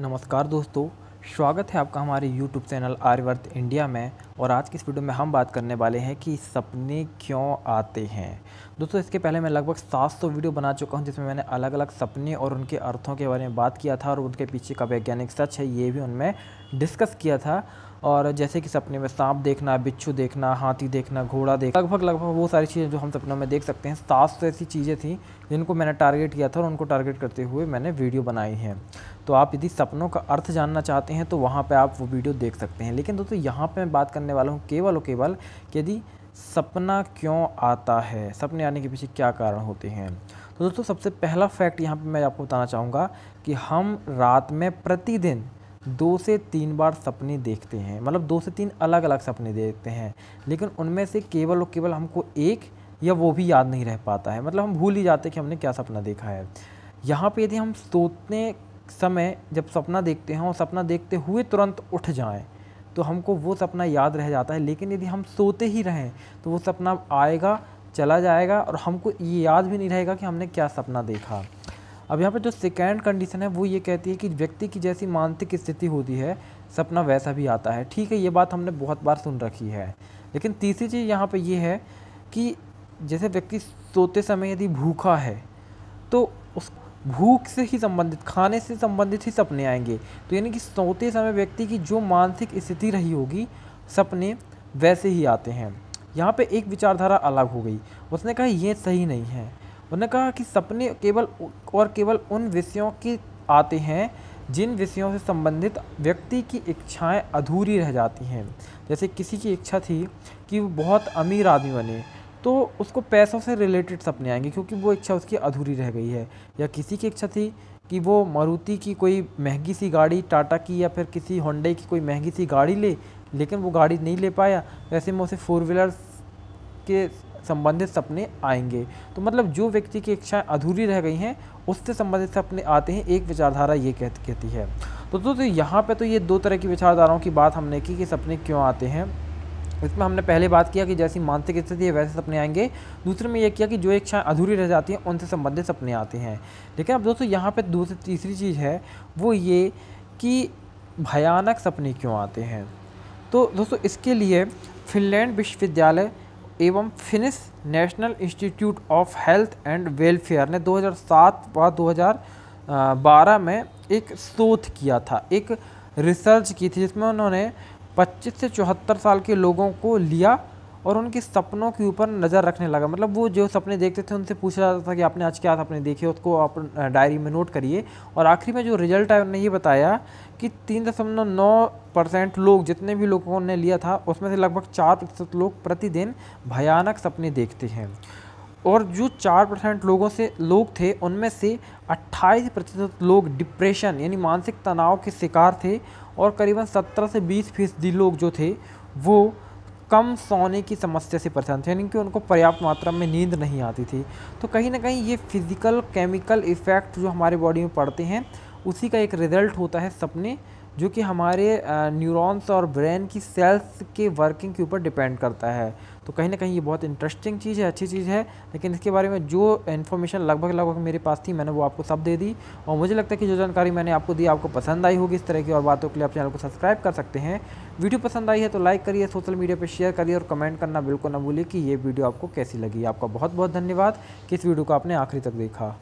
नमस्कार दोस्तों स्वागत है आपका हमारे YouTube चैनल आर्यवर्त इंडिया में और आज की इस वीडियो में हम बात करने वाले हैं कि सपने क्यों आते हैं दोस्तों इसके पहले मैं लगभग 700 वीडियो बना चुका हूं जिसमें मैंने अलग अलग सपने और उनके अर्थों के बारे में बात किया था और उनके पीछे का वैज्ञानिक सच है ये भी उनमें डिस्कस किया था और जैसे कि सपने में सांप देखना बिच्छू देखना हाथी देखना घोड़ा देखना लगभग लगभग वो सारी चीज़ें जो हम सपनों में देख सकते हैं सात सौ ऐसी चीज़ें थी जिनको मैंने टारगेट किया था और उनको टारगेट करते हुए मैंने वीडियो बनाई है तो आप यदि सपनों का अर्थ जानना चाहते हैं तो वहाँ पर आप वो वीडियो देख सकते हैं लेकिन दोस्तों यहाँ पर मैं बात करने वाला हूँ केवल और केवल यदि सपना क्यों आता है सपने आने के पीछे क्या कारण होते हैं तो दोस्तों सबसे पहला फैक्ट यहाँ पे मैं आपको बताना चाहूँगा कि हम रात में प्रतिदिन दो से तीन बार सपने देखते हैं मतलब दो से तीन अलग अलग सपने देखते हैं लेकिन उनमें से केवल और केवल हमको एक या वो भी याद नहीं रह पाता है मतलब हम भूल ही जाते कि हमने क्या सपना देखा है यहाँ पे यदि हम सोते समय जब सपना देखते हैं और सपना देखते हुए तुरंत उठ जाएं तो हमको वो सपना याद रह जाता है लेकिन यदि हम सोते ही रहें तो वो सपना आएगा चला जाएगा और हमको ये याद भी नहीं रहेगा कि हमने क्या सपना देखा अब यहाँ पे जो सेकेंड कंडीशन है वो ये कहती है कि व्यक्ति की जैसी मानसिक स्थिति होती है सपना वैसा भी आता है ठीक है ये बात हमने बहुत बार सुन रखी है लेकिन तीसरी चीज़ यहाँ पर ये है कि जैसे व्यक्ति सोते समय यदि भूखा है तो उस भूख से ही संबंधित खाने से संबंधित ही सपने आएंगे तो यानी कि सोते समय व्यक्ति की जो मानसिक स्थिति रही होगी सपने वैसे ही आते हैं यहाँ पे एक विचारधारा अलग हो गई उसने कहा ये सही नहीं है उन्होंने कहा कि सपने केवल और केवल उन विषयों की आते हैं जिन विषयों से संबंधित व्यक्ति की इच्छाएं अधूरी रह जाती हैं जैसे किसी की इच्छा थी कि वो बहुत अमीर आदमी बने तो उसको पैसों से रिलेटेड सपने आएंगे क्योंकि वो इच्छा उसकी अधूरी रह गई है या किसी की इच्छा थी कि वो मारुति की कोई महंगी सी गाड़ी टाटा की या फिर किसी होंडे की कोई महंगी सी गाड़ी ले लेकिन वो गाड़ी नहीं ले पाया वैसे में उसे फोर व्हीलर के संबंधित सपने आएंगे तो मतलब जो व्यक्ति की इच्छाएं अधूरी रह गई हैं उससे संबंधित सपने आते हैं एक विचारधारा ये कह, कहती है तो दोस्तों तो यहाँ पर तो ये दो तरह की विचारधाराओं की बात हमने की कि सपने क्यों आते हैं इसमें हमने पहले बात किया कि जैसी मानसिक स्थिति है वैसे सपने आएंगे दूसरे में यह किया कि जो इच्छाएं अधूरी रह जाती हैं उनसे संबंधित सपने आते हैं लेकिन अब दोस्तों यहाँ पर दूसरी तीसरी चीज़ है वो ये कि भयानक सपने क्यों आते हैं तो दोस्तों इसके लिए फिनलैंड विश्वविद्यालय एवं Finnish National Institute of Health and Welfare ने 2007 व 2012 में एक शोध किया था एक रिसर्च की थी जिसमें उन्होंने 25 से चौहत्तर साल के लोगों को लिया और उनके सपनों के ऊपर नज़र रखने लगा मतलब वो जो सपने देखते थे उनसे पूछा जाता था कि आपने आज क्या सपने देखे उसको आप डायरी में नोट करिए और आखिरी में जो रिजल्ट आया उन्होंने ये बताया कि तीन दशमलव नौ परसेंट लोग जितने भी लोगों ने लिया था उसमें से लगभग चार प्रतिशत लोग प्रतिदिन भयानक सपने देखते हैं और जो चार परसेंट लोगों से लोग थे उनमें से अट्ठाईस प्रतिशत लोग डिप्रेशन यानी मानसिक तनाव के शिकार थे और करीबन सत्रह से बीस फीसदी लोग जो थे वो कम सोने की समस्या से परेशान थे यानी कि उनको पर्याप्त मात्रा में नींद नहीं आती थी तो कहीं ना कहीं ये फिज़िकल केमिकल इफ़ेक्ट जो हमारे बॉडी में पड़ते हैं उसी का एक रिज़ल्ट होता है सपने जो कि हमारे न्यूरॉन्स और ब्रेन की सेल्स के वर्किंग के ऊपर डिपेंड करता है तो कहीं ना कहीं ये बहुत इंटरेस्टिंग चीज़ है अच्छी चीज़ है लेकिन इसके बारे में जो इन्फॉर्मेशन लगभग लगभग मेरे पास थी मैंने वो आपको सब दे दी और मुझे लगता है कि जो जानकारी मैंने आपको दी आपको पसंद आई होगी इस तरह की और बातों के लिए आप चैनल को सब्सक्राइब कर सकते हैं वीडियो पसंद आई है तो लाइक करिए सोशल मीडिया पर शेयर करिए और कमेंट करना बिल्कुल ना भूलिए कि ये वीडियो आपको कैसी लगी आपका बहुत बहुत धन्यवाद कि इस वीडियो को आपने आखिरी तक देखा